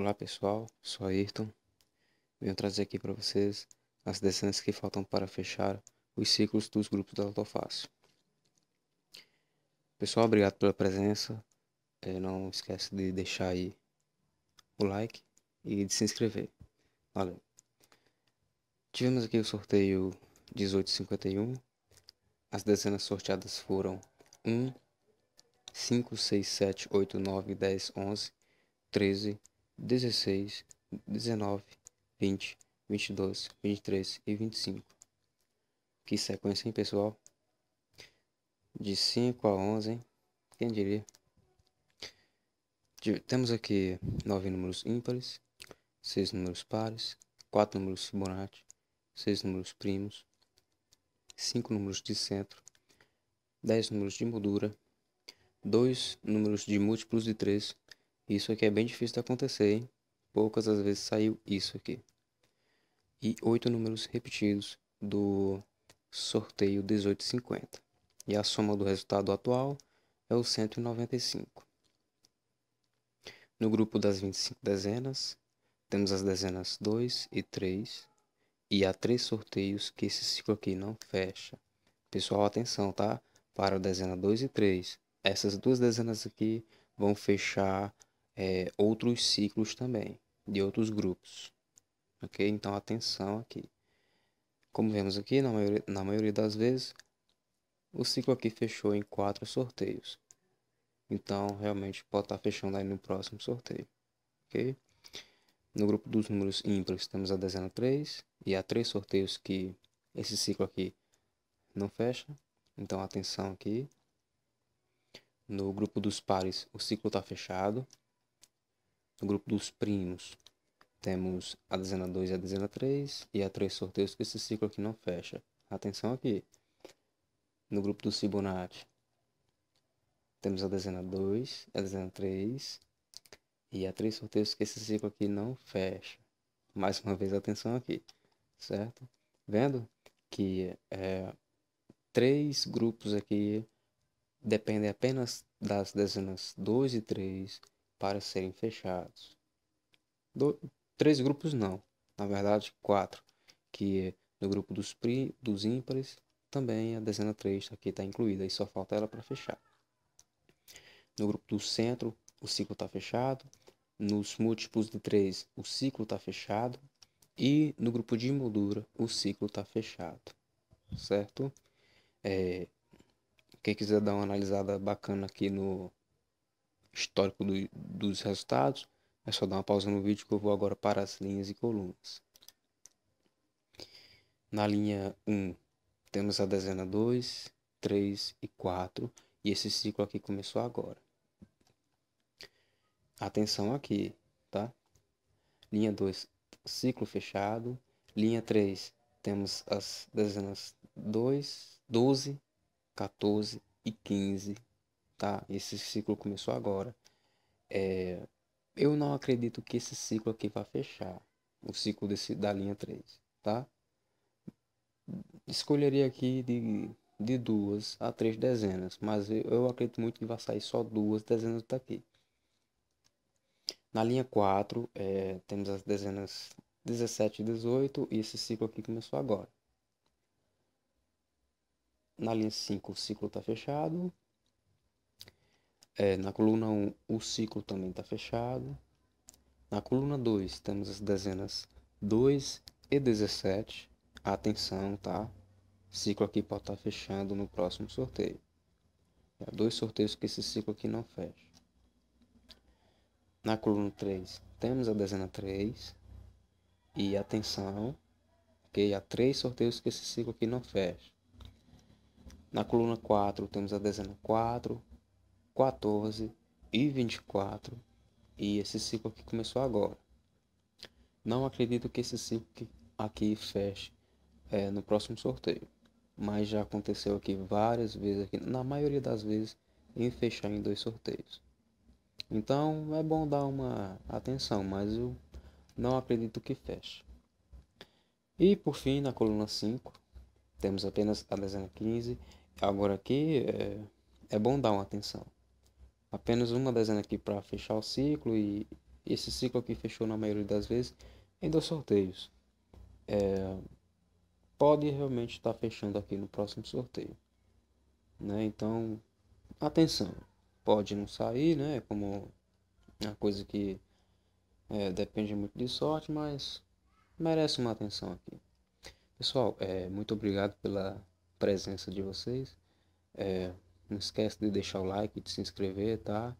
Olá pessoal, sou Ayrton. Venho trazer aqui para vocês as dezenas que faltam para fechar os ciclos dos grupos da Lotofácil. Pessoal, obrigado pela presença. Eh, não esquece de deixar aí o like e de se inscrever. Valeu. Tivemos aqui o sorteio 1851. As dezenas sorteadas foram 1, 5, 6, 7, 8, 9, 10, 11, 13, 16, 19, 20, 22, 23 e 25. Que sequência, hein, pessoal? De 5 a 11, hein? Quem diria? Temos aqui 9 números ímpares, 6 números pares, 4 números Fibonacci, 6 números primos, 5 números de centro, 10 números de moldura, 2 números de múltiplos de 3, isso aqui é bem difícil de acontecer, hein? Poucas as vezes saiu isso aqui. E oito números repetidos do sorteio 1850. E a soma do resultado atual é o 195. No grupo das 25 dezenas, temos as dezenas 2 e 3. E há três sorteios que esse ciclo aqui não fecha. Pessoal, atenção, tá? Para a dezena 2 e 3. Essas duas dezenas aqui vão fechar é, outros ciclos também, de outros grupos. Ok? Então, atenção aqui. Como vemos aqui, na maioria, na maioria das vezes, o ciclo aqui fechou em quatro sorteios. Então, realmente pode estar fechando aí no próximo sorteio. Ok? No grupo dos números ímpares, temos a dezena 3. E há três sorteios que esse ciclo aqui não fecha. Então, atenção aqui. No grupo dos pares, o ciclo está fechado. No grupo dos primos, temos a dezena 2 e a dezena 3 e há três sorteios que esse ciclo aqui não fecha. Atenção aqui. No grupo do Fibonacci, temos a dezena 2, a dezena 3 e há três sorteios que esse ciclo aqui não fecha. Mais uma vez, atenção aqui, certo? Vendo que é, três grupos aqui dependem apenas das dezenas 2 e 3 para serem fechados. Do, três grupos não, na verdade quatro, que é do grupo dos, pri, dos ímpares, também a dezena 3 aqui está incluída e só falta ela para fechar. No grupo do centro, o ciclo está fechado. Nos múltiplos de 3, o ciclo está fechado. E no grupo de moldura, o ciclo está fechado. Certo? É, quem quiser dar uma analisada bacana aqui no, histórico do, dos resultados, é só dar uma pausa no vídeo que eu vou agora para as linhas e colunas. Na linha 1, temos a dezena 2, 3 e 4, e esse ciclo aqui começou agora. Atenção aqui, tá? Linha 2, ciclo fechado. Linha 3, temos as dezenas 2, 12, 14 e 15 tá? Esse ciclo começou agora. É, eu não acredito que esse ciclo aqui vai fechar. O ciclo desse, da linha 3, tá? Escolheria aqui de, de duas a três dezenas, mas eu, eu acredito muito que vai sair só duas dezenas daqui. Na linha 4, é, temos as dezenas 17 e 18, e esse ciclo aqui começou agora. Na linha 5, o ciclo está fechado. É, na coluna 1, o ciclo também está fechado. Na coluna 2, temos as dezenas 2 e 17. Atenção, tá? Ciclo aqui pode estar tá fechando no próximo sorteio. Há dois sorteios que esse ciclo aqui não fecha. Na coluna 3, temos a dezena 3. E atenção, ok? Há três sorteios que esse ciclo aqui não fecha. Na coluna 4, temos a dezena 4. 14 e 24, e esse ciclo que começou agora. Não acredito que esse ciclo aqui feche é, no próximo sorteio, mas já aconteceu aqui várias vezes, aqui, na maioria das vezes, em fechar em dois sorteios. Então é bom dar uma atenção, mas eu não acredito que feche. E por fim, na coluna 5, temos apenas a dezena 15. Agora aqui é, é bom dar uma atenção apenas uma dezena aqui para fechar o ciclo e esse ciclo aqui fechou na maioria das vezes em dois sorteios. É, pode realmente estar tá fechando aqui no próximo sorteio. Né? Então, atenção, pode não sair, né? Como uma coisa que é, depende muito de sorte, mas merece uma atenção aqui. Pessoal, é, muito obrigado pela presença de vocês. É, não esquece de deixar o like, de se inscrever, tá?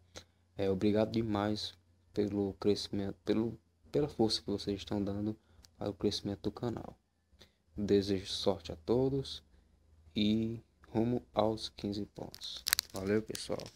É, obrigado demais pelo crescimento, pelo, pela força que vocês estão dando para o crescimento do canal. Desejo sorte a todos e rumo aos 15 pontos. Valeu, pessoal.